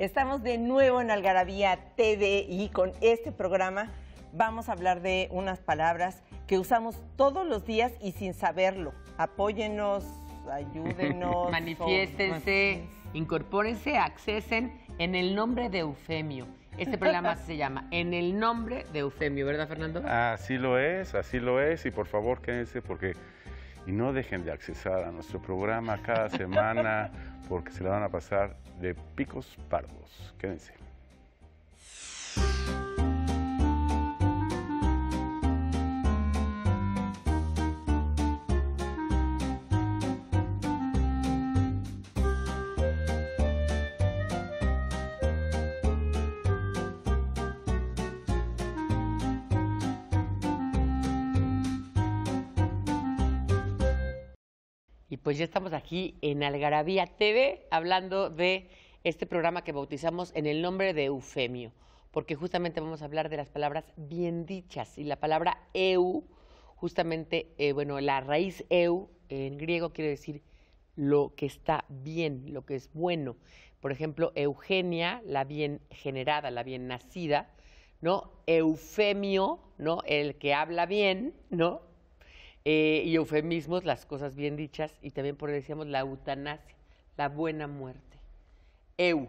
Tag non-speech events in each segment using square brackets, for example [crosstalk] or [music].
Estamos de nuevo en Algarabía TV y con este programa vamos a hablar de unas palabras que usamos todos los días y sin saberlo. Apóyenos, ayúdenos. [laughs] Manifiéstense, incorpórense, accesen en el nombre de Eufemio. Este programa se llama En el nombre de Eufemio, ¿verdad, Fernando? Así lo es, así lo es. Y por favor, quédense porque... Y no dejen de accesar a nuestro programa cada [laughs] semana porque se la van a pasar de Picos Pardos. Quédense. Y pues ya estamos aquí en Algarabía TV hablando de este programa que bautizamos en el nombre de Eufemio, porque justamente vamos a hablar de las palabras bien dichas y la palabra eu, justamente, eh, bueno, la raíz eu en griego quiere decir lo que está bien, lo que es bueno. Por ejemplo, Eugenia, la bien generada, la bien nacida, ¿no? Eufemio, ¿no? El que habla bien, ¿no? Eh, y eufemismos, las cosas bien dichas, y también por decíamos la eutanasia, la buena muerte. Eu,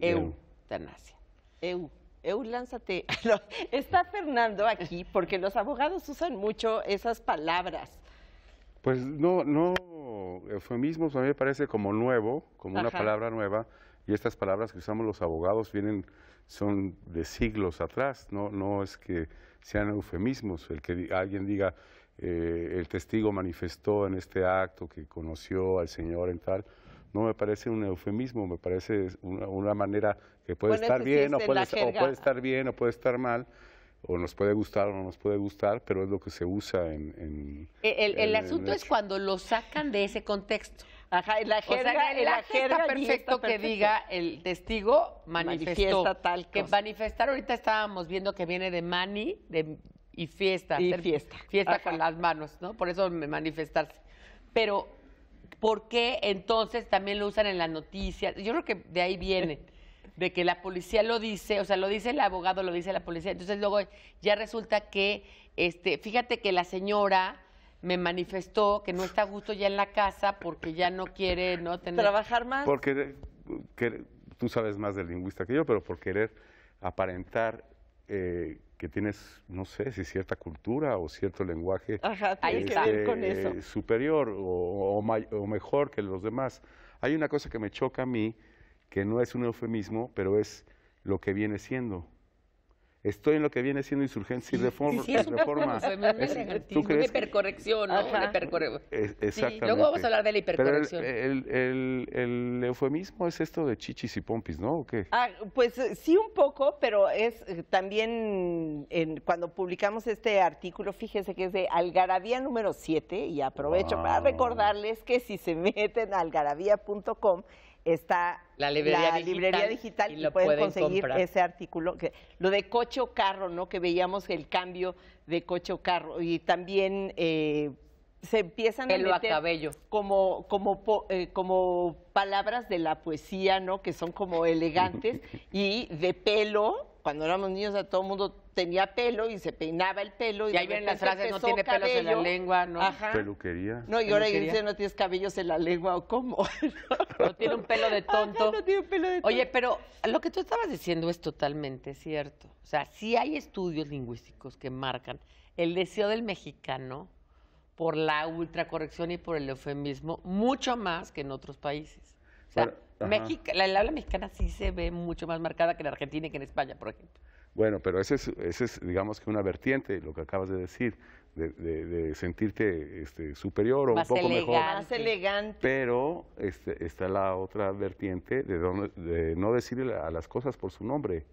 eu eutanasia. Eu. Eu, lánzate. [laughs] está Fernando aquí porque los abogados usan mucho esas palabras. Pues no, no, eufemismos a mí me parece como nuevo, como una palabra nueva, y estas palabras que usamos los abogados vienen, son de siglos atrás, no, no es que sean eufemismos, el que alguien diga eh, el testigo manifestó en este acto que conoció al Señor en tal, no me parece un eufemismo, me parece una, manera que puede estar este bien o puede, estar bien o puede estar mal, o nos puede gustar o no nos puede gustar, pero es lo que se usa en... E, el, asunto es cuando lo sacan de ese contexto. Ajá, la jerga, la, perfecto, que diga el testigo manifiesta tal que manifestar ahorita estábamos viendo que viene de mani, de y fiesta. Y fiesta. Fiesta con las manos, ¿no? Por eso me manifestarse. Pero, ¿por qué entonces también lo usan en las noticias? Yo creo que de ahí viene, [laughs] de que la policía lo dice, o sea, lo dice el abogado, lo dice la policía. Entonces luego ya resulta que, este, fíjate que la señora me manifestó que no está a gusto ya en la casa porque ya no quiere no tener trabajar más porque tú sabes más del lingüista que yo pero por querer aparentar eh, que tienes, no sé, si cierta cultura o cierto lenguaje este, superior o, o, mejor que los demás. Hay una cosa que me choca a mí, que no es un eufemismo, pero es lo que viene siendo estoy en lo que viene siendo insurgencia y reforma. Sí, sí, es reforma. Es, ¿Tú crees? hipercorrección, ¿no? exactamente. Sí, luego vamos a hablar de la hipercorrección. Pero el, eufemismo es esto de chichis y pompis, ¿no? ¿O qué? Ah, pues eh, sí un poco, pero es eh, también en, cuando publicamos este artículo, fíjense que es de Algarabía número 7 y aprovecho para ah. recordarles que si se meten a algarabía.com está la librería digital, y, pueden, conseguir ese artículo. Que, lo de coche o carro, ¿no? Que veíamos el cambio de coche o carro y también eh, se empiezan a meter como como eh, como palabras de la poesía, ¿no? Que son como elegantes [laughs] y de pelo cuando éramos niños, a todo el mundo tenía pelo y se peinaba el pelo. Y, ahí vienen las frases, no tiene pelos en la lengua, ¿no? Ajá. Peluquería. No, y ahora dice, no tienes cabellos en la lengua, ¿o cómo? [laughs] no tiene un pelo de tonto. Oye, pero lo que tú estabas diciendo es totalmente cierto. O sea, sí hay estudios lingüísticos que marcan el deseo del mexicano por la ultracorrección y por el eufemismo, mucho más que en otros países. O sea, México, la, habla mexicana sí se ve mucho más marcada que en Argentina y que en España, por ejemplo. Bueno, pero ese es, es digamos que una vertiente, lo que acabas de decir, de, sentirte este, superior o un poco elegante. mejor. Más elegante. Pero este, está la otra vertiente de, no decirle a las cosas por su nombre.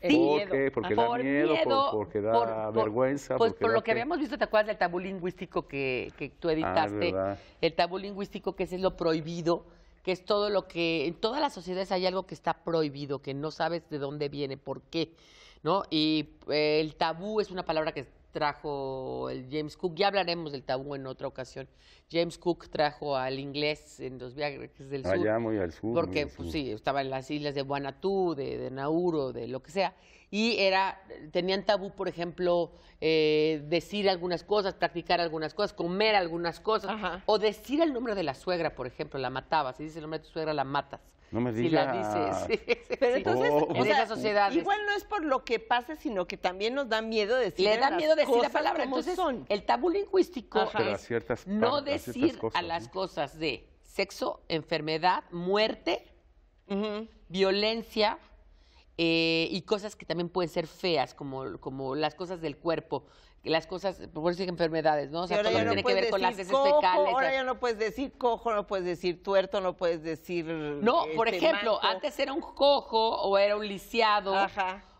¿Por miedo. qué? Porque da miedo, porque da vergüenza. Pues por lo que... habíamos visto, ¿te acuerdas del tabú lingüístico que, tú ah, editaste? el tabú lingüístico que es lo prohibido que es todo lo que en todas las sociedades hay algo que está prohibido, que no sabes de dónde viene, por qué, ¿no? Y eh, el tabú es una palabra que trajo el James Cook, ya hablaremos del tabú en otra ocasión. James Cook trajo al inglés en los viajes del sur. al Porque, pues sí, estaba en las islas de Guanatú, de, de Nauru, de lo que sea y era, tenían tabú, por ejemplo, eh, decir algunas cosas, practicar algunas cosas, comer algunas cosas, o decir el nombre de la suegra, por ejemplo, la matabas. Si dices el nombre de tu suegra, la matas. No me Si la dices. Pero entonces, igual no es por lo que pasa, sino que también nos da miedo decir Le da miedo decir la palabra. Entonces, el tabú lingüístico no decir a, las cosas de sexo, enfermedad, muerte, violencia, eh, y cosas que también pueden ser feas, como, como las cosas del cuerpo, las cosas, por decir enfermedades, ¿no? O sea, todo tiene que ver con las heces Ahora ya no puedes decir cojo, no puedes decir tuerto, no puedes decir. No, este, por ejemplo, antes era un cojo o era un lisiado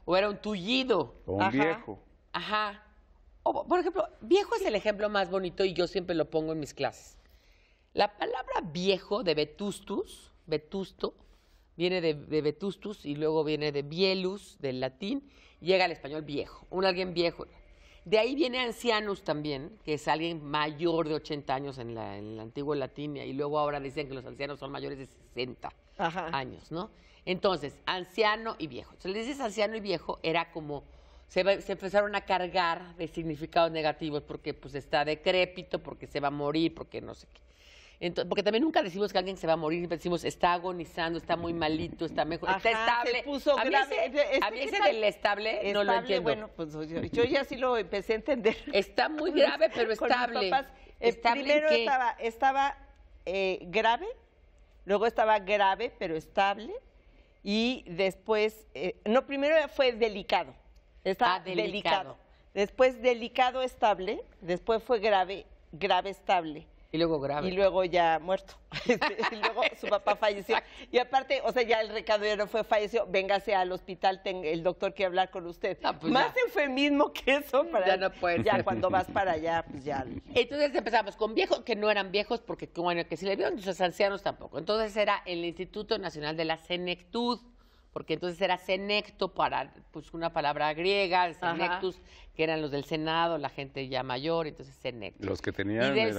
o era un tullido. O un viejo. Ajá. por ejemplo, viejo es el ejemplo más bonito y yo siempre lo pongo en mis clases. La palabra viejo de vetustus, vetusto, viene de, vetustus y luego viene de bielus, del latín, llega al español viejo, un alguien viejo. De ahí viene ancianos también, que es alguien mayor de 80 años en, la, en el antiguo latín, y luego ahora dicen que los ancianos son mayores de 60 años, ¿no? Entonces, anciano y viejo. Se le dices anciano y viejo, era como, se, se empezaron a cargar de significados negativos, porque pues está decrépito, porque se va a morir, porque no sé qué porque también nunca decimos que alguien se va a morir, decimos está agonizando, está muy malito, está mejor, está estable. a mí ese, a del estable, no lo entiendo. Pues, yo, ya sí lo empecé a entender. Está [laughs] muy grave, pero estable. primero estaba, grave, luego estaba grave, pero estable, y después, eh, no, primero fue delicado. está ah, delicado. Después delicado, estable, después fue grave, grave, estable y luego grave. Y luego ya muerto. [laughs] Este, y luego su papá falleció. Y aparte, o sea, ya el recadero fue falleció, véngase al hospital, el doctor quiere hablar con usted. Ah, pues Más eufemismo que eso para ya, no puede ya cuando vas para allá, pues ya. Entonces empezamos con viejos que no eran viejos porque bueno, que si le vieron sus ancianos tampoco. Entonces era el Instituto Nacional de la Senectud porque entonces era senecto para, pues una palabra griega, senectus, que eran los del Senado, la gente ya mayor, entonces senecto. Los que tenían y Ajá,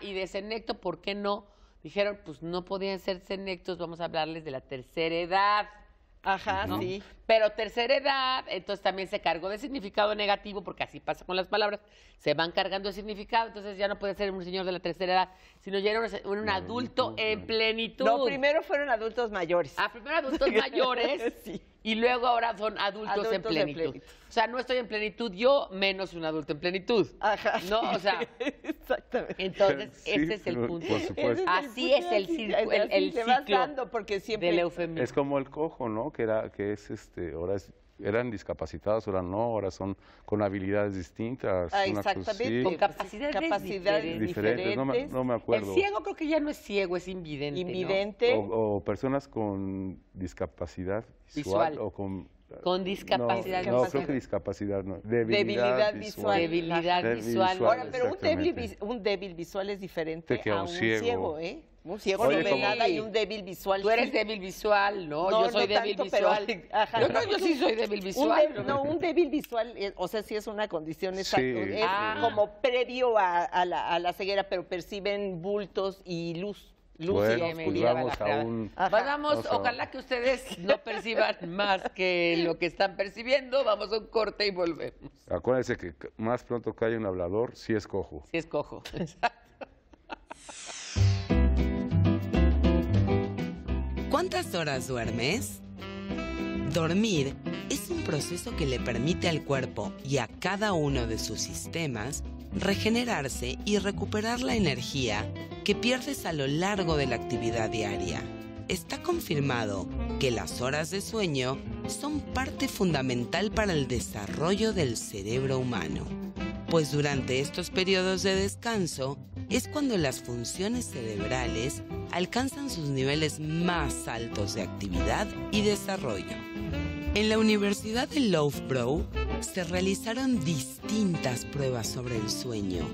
y de senecto, ¿por qué no? Dijeron, pues no podían ser senectos, vamos a hablarles de la tercera edad. Ajá, sí. Pero tercera edad, entonces también se cargó de significado negativo, porque así pasa con las palabras, se van cargando de significado, entonces ya no puede ser un señor de la tercera edad, sino ya era un, adulto en plenitud. No, primero fueron adultos mayores. Ah, primero adultos [laughs] mayores. y luego ahora son adultos, en, plenitud. O sea, no estoy en plenitud yo, menos un adulto en plenitud. Ajá. No, o sea. [laughs] Exactamente. Entonces, ese es el punto. Por supuesto. Así es el, el, ciclo. Se porque siempre... eufemismo. Es como el cojo, ¿no? Que, era, que es este este, ahora eran discapacitados, ahora no, ahora son con habilidades distintas. Ah, exactamente, con pues, capacidades, diferentes. No, me, acuerdo. El ciego creo que ya no es ciego, es invidente. O, personas con discapacidad visual, o con... Con discapacidad no, no, creo que discapacidad no. Debilidad, visual. Debilidad, visual. Ahora, pero un débil, visual es diferente este que a un, ciego, ciego ¿eh? Un ciego no nada y un débil visual. Tú eres débil visual, ¿no? yo soy débil visual. [laughs] yo, no, yo sí soy débil visual. no, un débil visual, eh, o sea, sí es una condición exacta. Es ah. como previo a, la, ceguera, pero perciben bultos y luz. Luz y pues vamos a un- Vamos, ojalá que ustedes no perciban [laughs] más que lo que están percibiendo. Vamos a un corte y volvemos. Acuérdense que más pronto cae un hablador, si es cojo. Si escojo. Exacto. [laughs] ¿Cuántas horas duermes? Dormir es un proceso que le permite al cuerpo y a cada uno de sus sistemas regenerarse y recuperar la energía que pierdes a lo largo de la actividad diaria. Está confirmado que las horas de sueño son parte fundamental para el desarrollo del cerebro humano, pues durante estos periodos de descanso es cuando las funciones cerebrales alcanzan sus niveles más altos de actividad y desarrollo. En la Universidad de Loughborough se realizaron distintas pruebas sobre el sueño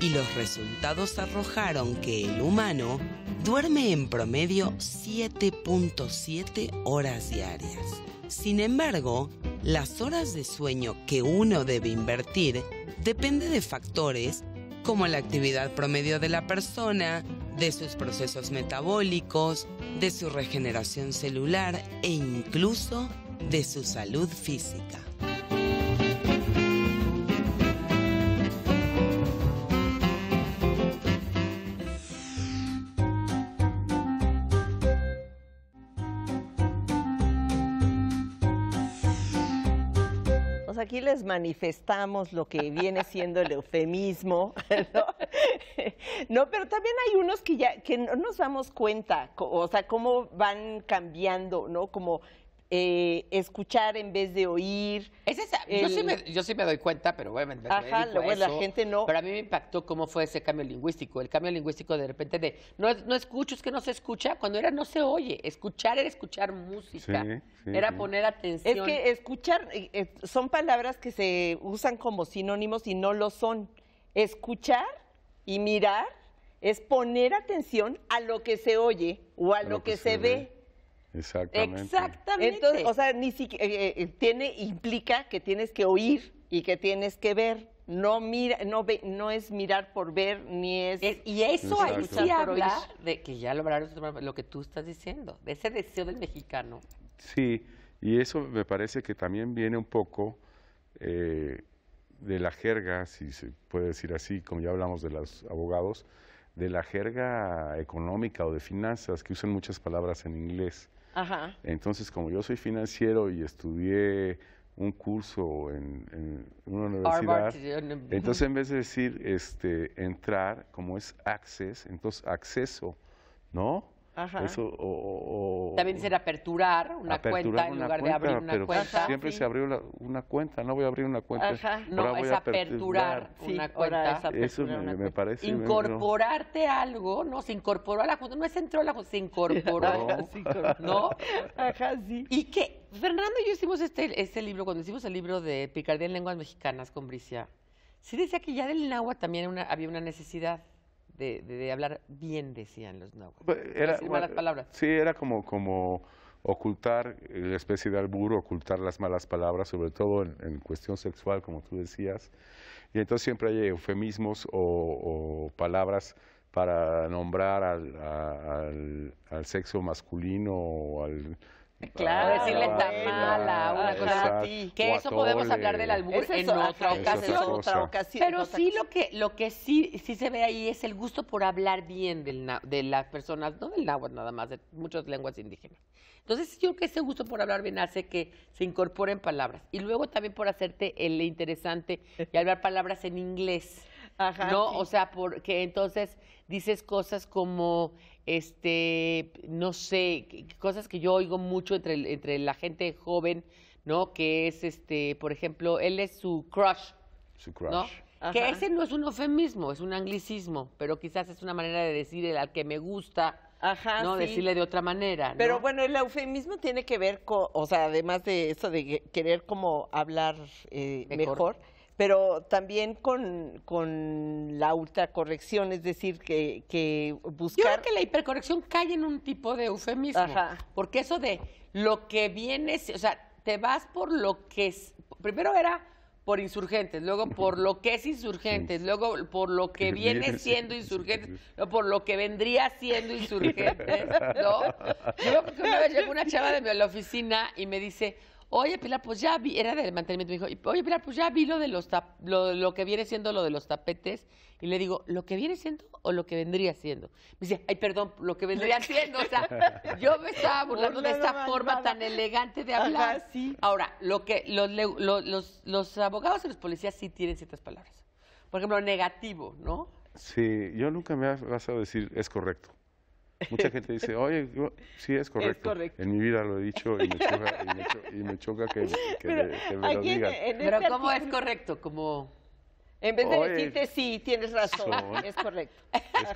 y los resultados arrojaron que el humano duerme en promedio 7.7 horas diarias. Sin embargo, las horas de sueño que uno debe invertir depende de factores como la actividad promedio de la persona, de sus procesos metabólicos, de su regeneración celular e incluso de su salud física. manifestamos lo que viene siendo el eufemismo, no pero también hay unos que ya que no nos damos cuenta, o sea, cómo van cambiando, ¿no? Como eh, escuchar en vez de oír. esa, yo, sí me, doy cuenta, pero obviamente Ajá, la gente no. Pero a mí me impactó cómo fue ese cambio lingüístico. El cambio lingüístico de repente de no, no escucho, es que no se escucha. Cuando era no se oye. Escuchar era escuchar música. era poner atención. Es que escuchar eh, eh, son palabras que se usan como sinónimos y no lo son. Escuchar y mirar es poner atención a lo que se oye o a, lo, que, se, ve. Exactamente. o sea, ni siquiera eh, eh, eh, tiene implica que tienes que oír y que tienes que ver. No mira, no ve, no es mirar por ver ni es, y eso ahí sí habla de que ya lograron lo que tú estás diciendo, de ese deseo del mexicano. Sí, y eso me parece que también viene un poco de la jerga, si se puede decir así, como ya hablamos de los abogados, de la jerga económica o de finanzas, que usan muchas palabras en inglés. Ajá. Entonces, como yo soy financiero y estudié un curso en, una universidad, entonces en vez de decir este, entrar, como es access, entonces acceso, ¿no? Ajá. o, También ser aperturar una cuenta en lugar de abrir una cuenta. siempre se abrió una cuenta, no voy a abrir una cuenta. No, es aperturar, una cuenta. Incorporarte algo, ¿no? Se incorporó a la Junta, no es entró a la Junta, se incorporó. ¿No? Ajá, sí. Y que Fernando y yo hicimos este, este libro, cuando hicimos el libro de Picardía en Lenguas Mexicanas con Bricia, sí decía que ya del agua también había una necesidad de, hablar bien, decían los náhuatl. Pues, era, malas palabras. Sí, era como, como ocultar eh, la especie de albur, ocultar las malas palabras, sobre todo en, cuestión sexual, como tú decías. Y entonces siempre hay eufemismos o, palabras para nombrar al, al, al, sexo masculino o al Claro, decirle está mala, una cosa Que eso podemos hablar del albur en otra ocasión. Pero sí lo que, lo que sí, se ve ahí es el gusto por hablar bien del, de las personas, no del náhuatl nada más, de muchas lenguas indígenas. Entonces yo creo que ese gusto por hablar bien hace que se incorporen palabras. Y luego también por hacerte el interesante y hablar palabras en inglés. Ajá, ¿no? O sea, porque entonces dices cosas como, este, no sé, cosas que yo oigo mucho entre, entre la gente joven, ¿no? Que es, este, por ejemplo, él es su crush. Su crush. Que ese no es un eufemismo, es un anglicismo, pero quizás es una manera de decir al que me gusta. no decirle de otra manera. ¿no? Pero bueno, el eufemismo tiene que ver con, o sea, además de eso de querer como hablar eh, mejor pero también con, con la ultracorrección, es decir, que, que buscar... Yo creo que la hipercorrección cae en un tipo de eufemismo, porque eso de lo que viene, o sea, te vas por lo que es, primero era por insurgentes, luego por lo que es insurgentes, luego por lo que viene [laughs] siendo insurgentes, luego por lo que vendría siendo insurgentes, ¿no? [laughs] Yo porque una una chava de la oficina y me dice, Oye, Pilar, pues ya vi, era del mantenimiento, me dijo, oye, Pilar, pues ya vi lo de los lo, que viene siendo lo de los tapetes, y le digo, ¿lo que viene siendo o lo que vendría siendo? Me dice, ay, perdón, lo que vendría siendo, o sea, [laughs] yo me estaba burlando de esta forma tan elegante de hablar. Ahora, lo que los, los abogados y los policías sí tienen ciertas palabras. Por ejemplo, negativo, ¿no? Sí, yo nunca me he pasado a decir es correcto. Mucha gente dice, oye, sí es correcto. En mi vida lo he dicho y me choca, y me que, me lo digan. Pero este ¿cómo es correcto? Como en vez de decirte sí, tienes razón. [laughs] Es correcto. Es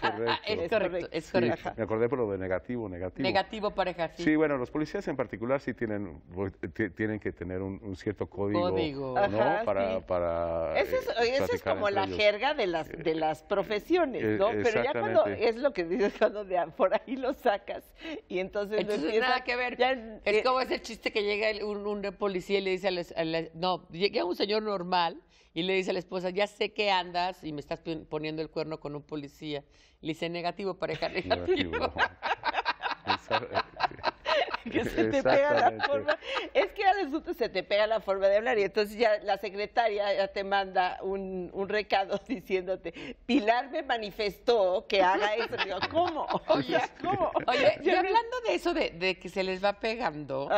correcto. Es correcto, me acordé por lo de negativo, negativo. Negativo para ejercer. Sí, bueno, los policías en particular sí tienen, pues, tienen que tener un, cierto código, código. ¿no? para, para eh, Eso es, eso es como la jerga de las, de eh, las profesiones, eh, ¿no? Pero ya cuando es lo que dices cuando de, por ahí lo sacas y entonces, no tiene nada que ver. es como ese chiste que llega un, policía y le dice a, los, no, llega un señor normal y le dice a la esposa, ya sé que andas y me estás poniendo el cuerno con un policía. Le dice, negativo, pareja, [laughs] negativo. [laughs] que se te pega la forma. Es que a resulta se te pega la forma de hablar y entonces ya la secretaria ya te manda un, recado [laughs] diciéndote, Pilar me manifestó que haga eso. ¿cómo? Oye, ¿cómo? Oye, y hablando de eso de, que se les va pegando,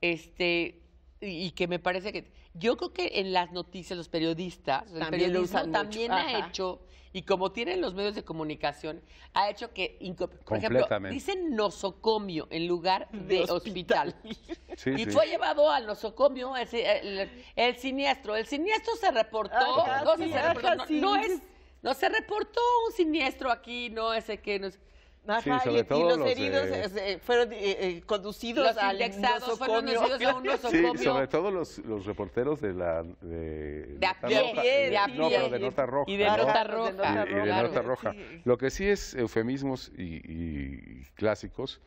Este, y que me parece que yo creo que en las noticias los periodistas, también lo usan también ha hecho, y como tienen los medios de comunicación, ha hecho que, por ejemplo, dicen nosocomio en lugar de, hospital. [laughs] y fue llevado al nosocomio eh, el, el, siniestro. El siniestro se reportó, no, se reportó es, no se reportó un siniestro aquí, no ese que... No es, Ajá, sí, y, los, heridos eh, fueron eh, eh, conducidos los al indexados, fueron conducidos a un [laughs] nosocomio. Sí, sobre todo los, los reporteros de la de, de a pie, de, de a no, pero de nota roja. Y de nota roja. Y, de nota roja. Lo que sí es eufemismos y, clásicos,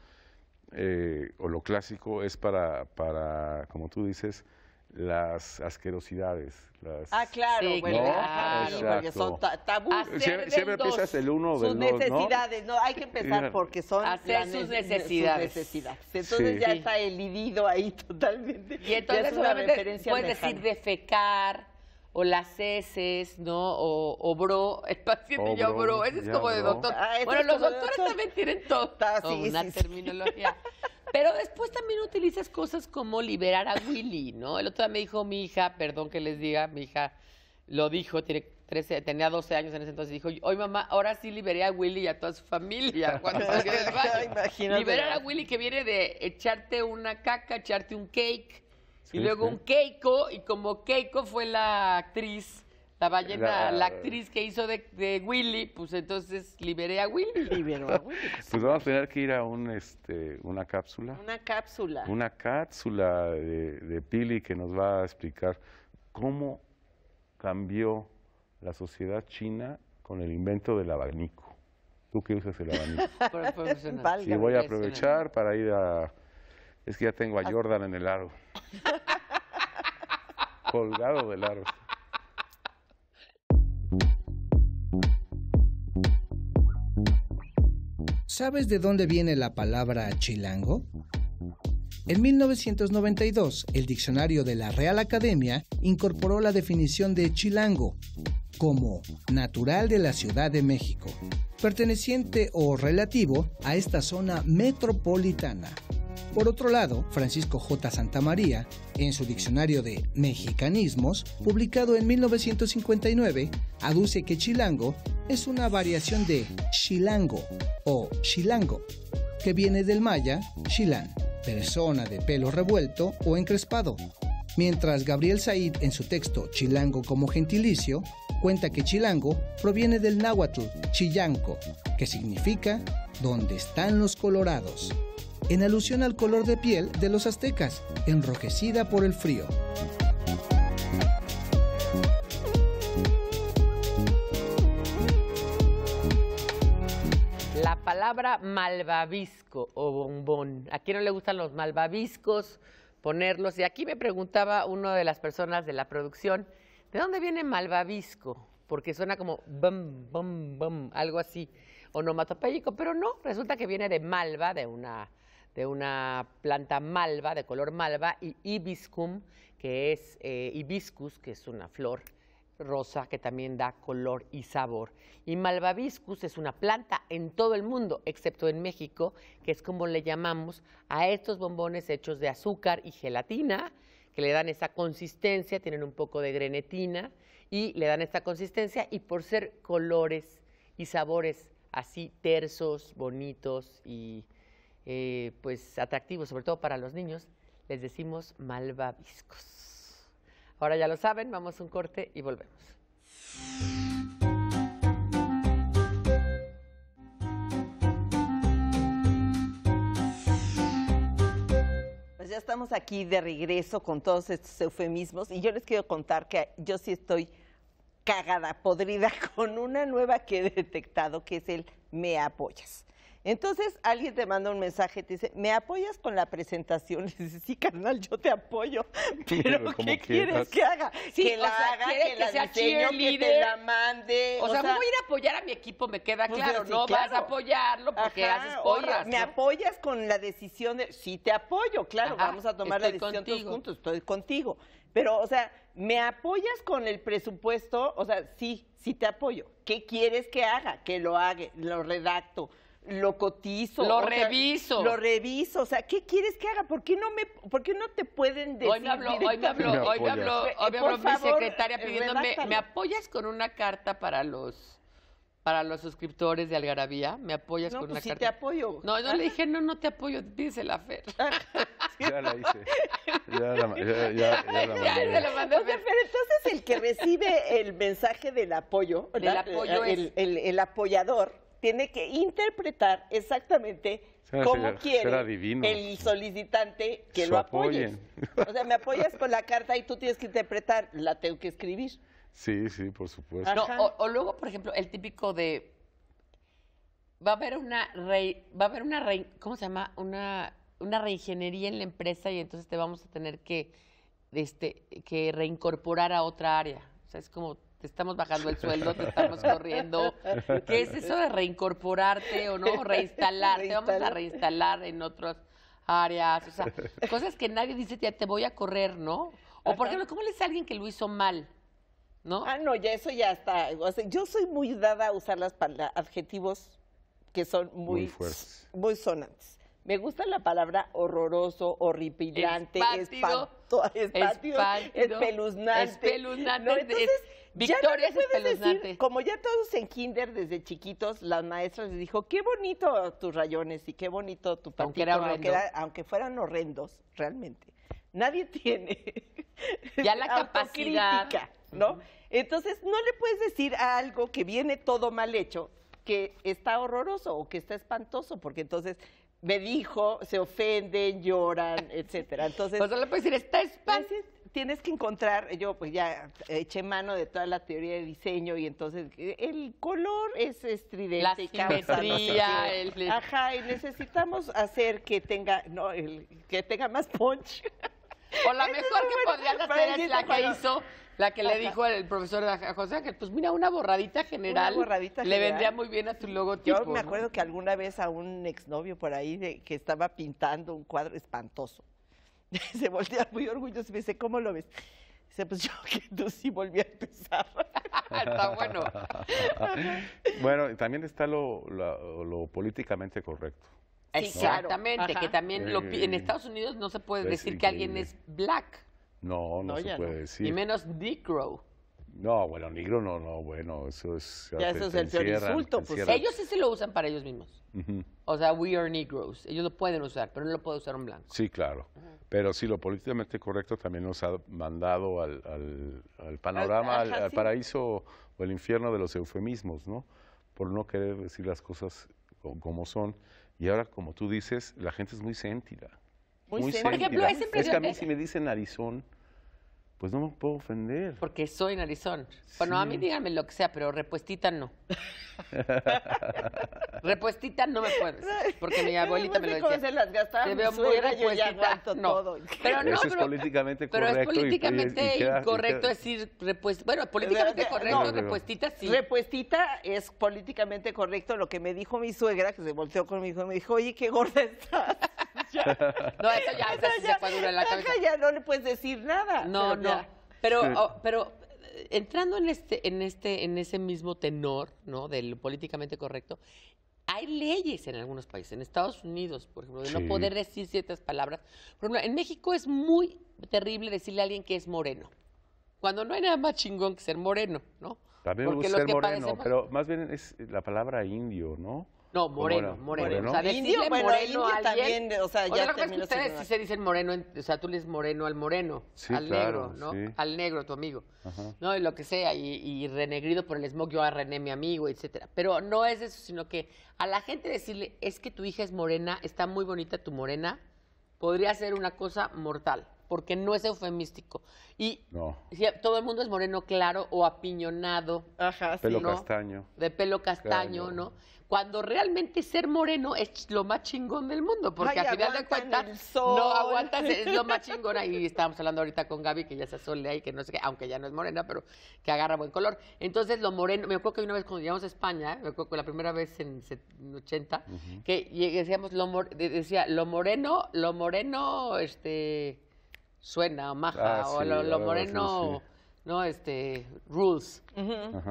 o lo clásico es para, para, como tú dices, las asquerosidades. Las... Ah, claro, bueno, porque son tabú. Siempre, el uno o del dos, Sus necesidades, ¿no? hay que empezar porque son Hacer sus necesidades. sus necesidades. Entonces ya está elidido ahí [laughs] totalmente. Y entonces puedes decir defecar o las heces, ¿no? O, o bro, [laughs] el paciente ya bro, ese es como de doctor. Ah, bueno, los doctores también tienen todo. Ah, una terminología. [laughs] Pero después también utilizas cosas como liberar a Willy, ¿no? El otro día me dijo mi hija, perdón que les diga, mi hija lo dijo, tiene tenía 12 años en ese entonces, y dijo, hoy mamá, ahora sí liberé a Willy y a toda su familia [laughs] cuando Liberar a Willy que viene de echarte una caca, echarte un cake, y luego un Keiko, y como Keiko fue la actriz la ballena, la, actriz que hizo de, Willy, pues entonces liberé a Willy. [laughs] Liberó a Willy. Pues, pues, vamos a tener que ir a un, este, una cápsula. Una cápsula. Una cápsula de, Pili que nos va a explicar cómo cambió la sociedad china con el invento del abanico. Tú qué usas el abanico. y [laughs] voy a aprovechar para ir a... Es que ya tengo a ah. Jordan en el aro. [laughs] Colgado del aro. ¿Sabes de dónde viene la palabra chilango? En 1992, el diccionario de la Real Academia incorporó la definición de chilango como natural de la Ciudad de México, perteneciente o relativo a esta zona metropolitana. Por otro lado, Francisco J. Santamaría, en su diccionario de mexicanismos, publicado en 1959, aduce que chilango es una variación de chilango o chilango, que viene del maya chilán, persona de pelo revuelto o encrespado. Mientras Gabriel Said en su texto Chilango como gentilicio cuenta que chilango proviene del náhuatl chillanco, que significa donde están los colorados en alusión al color de piel de los aztecas, enrojecida por el frío. La palabra malvavisco o bombón. ¿A quién no le gustan los malvaviscos? Ponerlos. Y aquí me preguntaba una de las personas de la producción, ¿de dónde viene malvavisco? Porque suena como bum, bum, bum, algo así, onomatopéyico, pero no, resulta que viene de malva, de una de una planta malva, de color malva, y hibiscum, que es eh, hibiscus, que es una flor rosa que también da color y sabor. Y malvaviscus es una planta en todo el mundo, excepto en México, que es como le llamamos a estos bombones hechos de azúcar y gelatina, que le dan esa consistencia, tienen un poco de grenetina y le dan esta consistencia y por ser colores y sabores así tersos, bonitos y eh, pues atractivo, sobre todo para los niños, les decimos malvaviscos. Ahora ya lo saben, vamos a un corte y volvemos. Pues ya estamos aquí de regreso con todos estos eufemismos y yo les quiero contar que yo sí estoy cagada, podrida [laughs] con una nueva que he detectado que es el me apoyas. Entonces alguien te manda un mensaje, te dice, ¿me apoyas con la presentación? [laughs] Le dices, sí, carnal, yo te apoyo, [laughs] pero ¿qué quieres que haga? que la haga, que, la que la mande. O, sea, voy a ir a apoyar a mi equipo, me queda pues claro, no vas a apoyarlo porque haces porras. ¿Me apoyas con la decisión de, sí te apoyo, claro, vamos a tomar la decisión todos juntos, estoy contigo. Pero, o sea, ¿me apoyas con el presupuesto? O sea, sí, sí te apoyo. ¿Qué quieres que haga? Que lo haga, lo redacto, lo cotizo. Lo reviso. lo reviso. O sea, ¿qué quieres que haga? ¿Por qué no, me, por qué no te pueden decir? Hoy me habló, hoy me habló, hoy me habló, mi secretaria eh, pidiéndome, ¿me apoyas con una carta para los para los suscriptores de Algarabía, ¿me apoyas con pues una carta? No, te apoyo. No, yo le dije, [laughs] no, no te apoyo, dice la Fer. Ah, [laughs] ya la hice. Ya la, ya, la [laughs] mandé. entonces el que recibe el mensaje del apoyo, eh, el apoyador, tiene que interpretar exactamente como cómo quiere el solicitante que lo apoye. O sea, me apoyas con la carta y tú tienes que interpretar, la tengo que escribir. Sí, sí, por supuesto. o, luego, por ejemplo, el típico de va a haber una va a haber una ¿cómo se llama? Una una reingeniería en la empresa y entonces te vamos a tener que este que reincorporar a otra área. O sea, es como te estamos bajando el sueldo, te estamos [laughs] corriendo. ¿Qué es eso de reincorporarte o no? Reinstalar, te vamos a reinstalar en otras áreas. O sea, cosas que nadie dice, ya te voy a correr, ¿no? O por ejemplo, ¿cómo le a alguien que lo hizo mal? ¿No? Ah, no, ya eso ya está. yo soy muy dada a usar las adjetivos que son muy sonantes. Me gusta la palabra horroroso, horripilante, espantoso, espeluznante. espeluznante entonces, es, Victoria como ya todos en kinder desde chiquitos, las maestras les dijo, qué bonito tus rayones y qué bonito tu patito, aunque, aunque fueran horrendos, realmente. Nadie [laughs] tiene [laughs] ya la capacidad, ¿no? Entonces, no le puedes decir a algo que viene todo mal hecho que está horroroso o que está espantoso, porque entonces me dijo, se ofenden, lloran, [laughs] etcétera. Entonces, pues solo puedes decir, está espacio pues, Tienes que encontrar, yo pues ya eché mano de toda la teoría de diseño y entonces eh, el color es estridente. La simetría, Ajá, y necesitamos hacer que tenga, no, que tenga más punch. O la [laughs] mejor que podrían hacer es la que hizo la que le dijo el profesor a José Ángel, pues mira, una borradita general, borradita le vendría muy bien a tu logotipo. Yo me acuerdo que alguna vez a un exnovio por ahí que estaba pintando un cuadro espantoso. [laughs] Se voltea muy orgulloso y me dice, ¿cómo lo ves? Dice, pues yo que sí volví a empezar. [laughs] Ah, está bueno. [laughs] bueno, también está lo, políticamente correcto. Exactamente, que también lo, en eh, Estados Unidos no se puede pues decir que alguien es black. No, no, se puede decir. Y menos negro. No, bueno, negro no, no, bueno, eso es... Ya, eso es el peor insulto. Pues, ellos sí se lo usan para ellos mismos. O sea, we are negroes. Ellos lo pueden usar, pero no lo puede usar un blanco. Sí, claro. Pero sí, lo políticamente correcto también nos ha mandado al, panorama, al, paraíso o el infierno de los eufemismos, ¿no? Por no querer decir las cosas como son. Y ahora, como tú dices, la gente es muy céntida. Muy, Por ejemplo, Es que a mí si me dicen narizón, pues no me puedo ofender. Porque soy narizón. Bueno, a mí díganme lo que sea, pero repuestita no. [laughs] repuestita no me puedes. Porque mi abuelita me lo decía. Se las gastaba Te veo muy repuestita. No. Todo. Pero no, Eso es políticamente correcto. Pero es políticamente y, incorrecto decir repuestita. Bueno, políticamente correcto, repuestita sí. Repuestita es políticamente correcto lo que me dijo mi suegra, que se volteó conmigo y me dijo, oye, qué gorda estás no, eso ya, eso [laughs] ya, se fue en la cabeza. Ya no le puedes decir nada. No, no. Pero, oh, pero eh, entrando en este, en este, en ese mismo tenor, ¿no? Del políticamente correcto, hay leyes en algunos países, en Estados Unidos, por ejemplo, de no poder decir ciertas palabras. Por ejemplo, en México es muy terrible decirle a alguien que es moreno, cuando no hay nada más chingón que ser moreno, ¿no? También me gusta ser moreno, pero más bien es la palabra indio, ¿no? No, moreno, moreno. O indio, moreno también, o sea, ya ustedes se dicen moreno, o sea, tú lees moreno al moreno, al negro, ¿no? Al negro, tu amigo, ¿no? Y lo que sea, y, renegrido por el smog, yo a René, mi amigo, etcétera. Pero no es eso, sino que a la gente decirle, es que tu hija es morena, está muy bonita tu morena, podría ser una cosa mortal porque no es eufemístico. Y todo el mundo es moreno claro o apiñonado. Ajá, pelo castaño. De pelo castaño, ¿no? Cuando realmente ser moreno es lo más chingón del mundo, porque al final de cuentas no aguantas, es lo más [laughs] chingón. Y estábamos hablando ahorita con Gaby, que ya se asolea ahí, que no sé qué, aunque ya no es morena, pero que agarra buen color. Entonces, lo moreno, me acuerdo que una vez cuando llegamos a España, me acuerdo que la primera vez en 80, que decíamos, lo, decía, lo moreno, lo moreno, este suena maja ah, o lo morenos ¿no? Este, rules.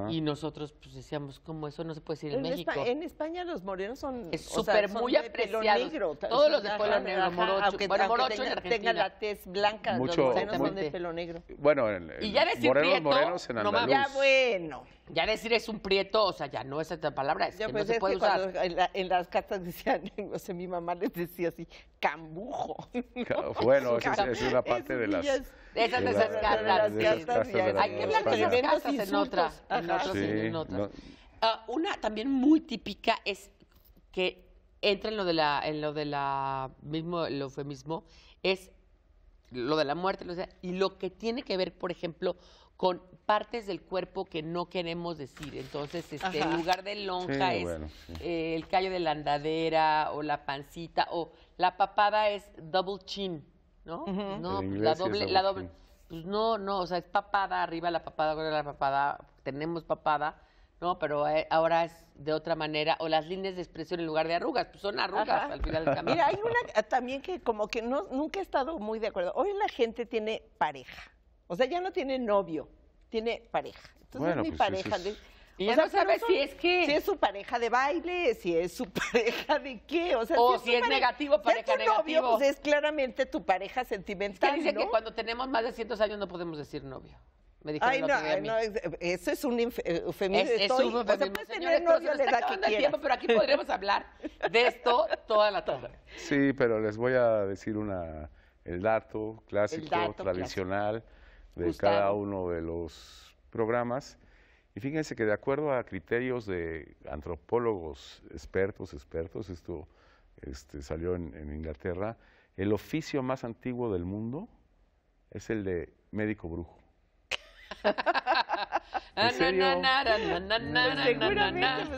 Y nosotros pues decíamos, ¿cómo eso no se puede decir en, México? en España los morenos son es súper muy apreciados. Todos los de pelo negro, morocho, aunque, tengan, tenga la tez blanca, Mucho, los morenos son de pelo negro. Bueno, y morenos, morenos en andaluz. No, ya bueno. Ya decir es un prieto, o sea, ya no es esta palabra, es que no pues, se puede usar. en, las cartas decían, no [laughs] sé, mi mamá les decía así, cambujo. Bueno, [laughs] es, es, una parte de las esas de esas cartas. Hay que hablar de esas cartas en otras, En ah, una también muy típica es que entra en lo de la, en lo de la mismo, el eufemismo, es lo de la muerte, y lo que tiene que ver, por ejemplo, con partes del cuerpo que no queremos decir. Entonces, este, en lugar de lonja es eh, el callo de la andadera o la pancita o la papada es double chin. ¿no? Pues no, pues la doble, la doble, pues no, no, o sea, es papada arriba, la papada, la papada, tenemos papada, ¿no? Pero eh, ahora es de otra manera, o las líneas de expresión en lugar de arrugas, pues son arrugas al final del camino. Mira, hay una también que como que no, nunca he estado muy de acuerdo. Hoy la gente tiene pareja, o sea, ya no tiene novio, tiene pareja. Entonces es mi pues pareja... Y ya no sabes si es que... Si es su pareja de baile, si es su [laughs] pareja de qué, o sea... si, es, negativo, pareja si es novio, pues es claramente tu pareja sentimental, es dice que cuando tenemos más de cientos años no podemos decir novio. Me dijeron Ay, no, eso es un eh, eufemismo. Es, es un eufemismo. O sea, puedes tener novio les da tiempo, pero aquí podríamos hablar de esto toda la tarde. Sí, pero les voy a decir una, el dato clásico, tradicional de cada uno de los programas. Y fíjense que de acuerdo a criterios de antropólogos expertos, expertos, esto este, salió en, Inglaterra, el oficio más antiguo del mundo es el de médico brujo. ¿En serio?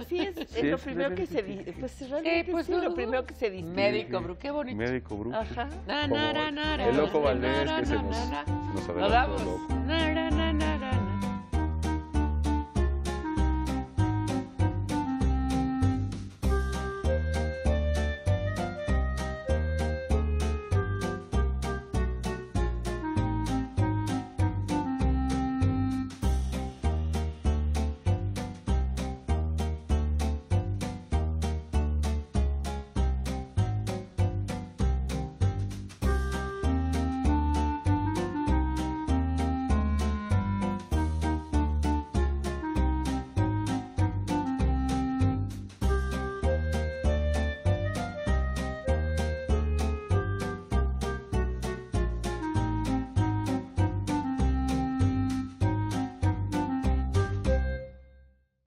sí, es, lo, primero que se, pues, sí, pues, lo primero que se dice. Médico brujo, qué bonito. Médico brujo. Ajá. el loco Valdés que se nos, nos adelantó.